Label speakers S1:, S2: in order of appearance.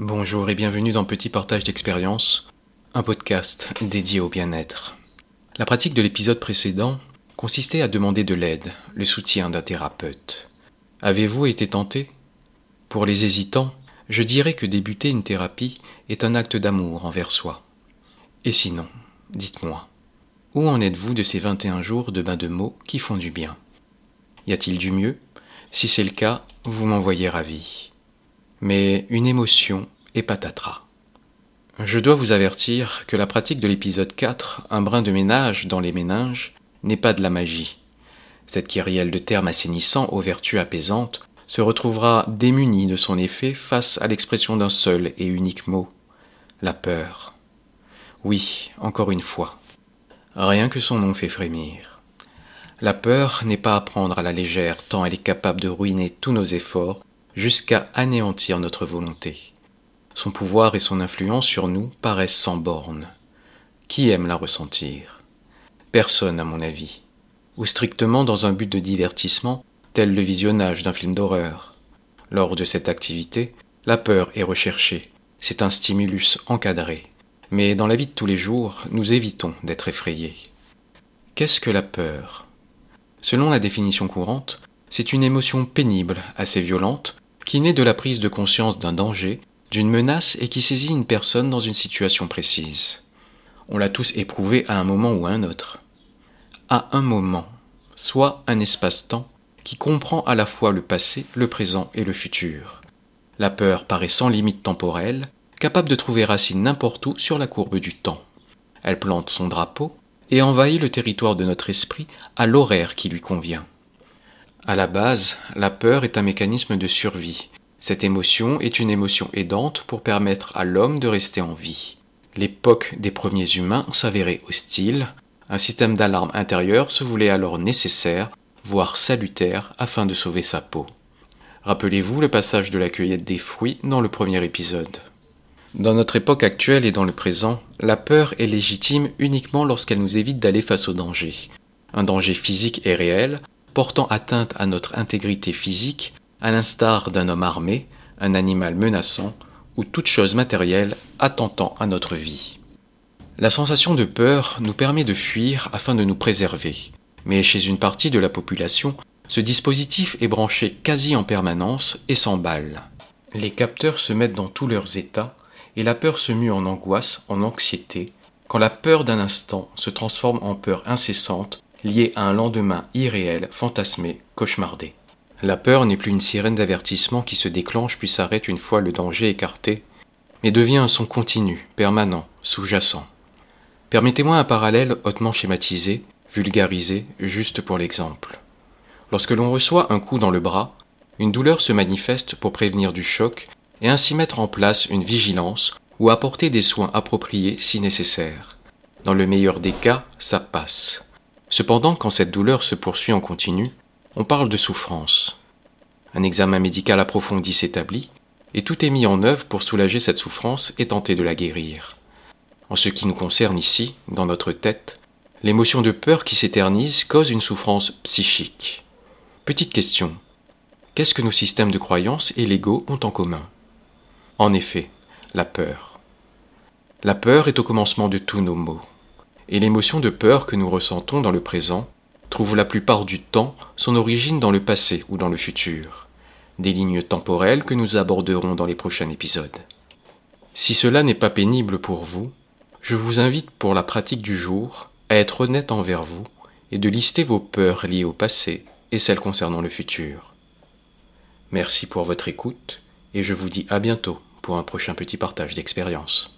S1: Bonjour et bienvenue dans Petit Partage d'expérience, un podcast dédié au bien-être. La pratique de l'épisode précédent consistait à demander de l'aide, le soutien d'un thérapeute. Avez-vous été tenté Pour les hésitants, je dirais que débuter une thérapie est un acte d'amour envers soi. Et sinon, dites-moi, où en êtes-vous de ces 21 jours de bain de mots qui font du bien Y a-t-il du mieux Si c'est le cas, vous m'envoyez ravi mais une émotion et patatras. Je dois vous avertir que la pratique de l'épisode 4, un brin de ménage dans les méninges, n'est pas de la magie. Cette kyrielle de termes assainissants aux vertus apaisantes se retrouvera démunie de son effet face à l'expression d'un seul et unique mot, la peur. Oui, encore une fois. Rien que son nom fait frémir. La peur n'est pas à prendre à la légère tant elle est capable de ruiner tous nos efforts jusqu'à anéantir notre volonté. Son pouvoir et son influence sur nous paraissent sans bornes. Qui aime la ressentir Personne, à mon avis. Ou strictement dans un but de divertissement, tel le visionnage d'un film d'horreur. Lors de cette activité, la peur est recherchée. C'est un stimulus encadré. Mais dans la vie de tous les jours, nous évitons d'être effrayés. Qu'est-ce que la peur Selon la définition courante, c'est une émotion pénible, assez violente, qui naît de la prise de conscience d'un danger, d'une menace et qui saisit une personne dans une situation précise. On l'a tous éprouvé à un moment ou à un autre. À un moment, soit un espace-temps qui comprend à la fois le passé, le présent et le futur. La peur paraît sans limite temporelle, capable de trouver racine n'importe où sur la courbe du temps. Elle plante son drapeau et envahit le territoire de notre esprit à l'horaire qui lui convient. À la base, la peur est un mécanisme de survie. Cette émotion est une émotion aidante pour permettre à l'homme de rester en vie. L'époque des premiers humains s'avérait hostile, un système d'alarme intérieur se voulait alors nécessaire, voire salutaire, afin de sauver sa peau. Rappelez-vous le passage de la cueillette des fruits dans le premier épisode. Dans notre époque actuelle et dans le présent, la peur est légitime uniquement lorsqu'elle nous évite d'aller face au danger. Un danger physique et réel, portant atteinte à notre intégrité physique, à l'instar d'un homme armé, un animal menaçant ou toute chose matérielle attentant à notre vie. La sensation de peur nous permet de fuir afin de nous préserver, mais chez une partie de la population, ce dispositif est branché quasi en permanence et s'emballe. Les capteurs se mettent dans tous leurs états et la peur se mue en angoisse, en anxiété, quand la peur d'un instant se transforme en peur incessante Lié à un lendemain irréel, fantasmé, cauchemardé. La peur n'est plus une sirène d'avertissement qui se déclenche puis s'arrête une fois le danger écarté, mais devient un son continu, permanent, sous-jacent. Permettez-moi un parallèle hautement schématisé, vulgarisé, juste pour l'exemple. Lorsque l'on reçoit un coup dans le bras, une douleur se manifeste pour prévenir du choc et ainsi mettre en place une vigilance ou apporter des soins appropriés si nécessaire. Dans le meilleur des cas, ça passe. Cependant, quand cette douleur se poursuit en continu, on parle de souffrance. Un examen médical approfondi s'établit, et tout est mis en œuvre pour soulager cette souffrance et tenter de la guérir. En ce qui nous concerne ici, dans notre tête, l'émotion de peur qui s'éternise cause une souffrance psychique. Petite question. Qu'est-ce que nos systèmes de croyance et l'ego ont en commun En effet, la peur. La peur est au commencement de tous nos maux et l'émotion de peur que nous ressentons dans le présent trouve la plupart du temps son origine dans le passé ou dans le futur, des lignes temporelles que nous aborderons dans les prochains épisodes. Si cela n'est pas pénible pour vous, je vous invite pour la pratique du jour à être honnête envers vous et de lister vos peurs liées au passé et celles concernant le futur. Merci pour votre écoute et je vous dis à bientôt pour un prochain petit partage d'expérience.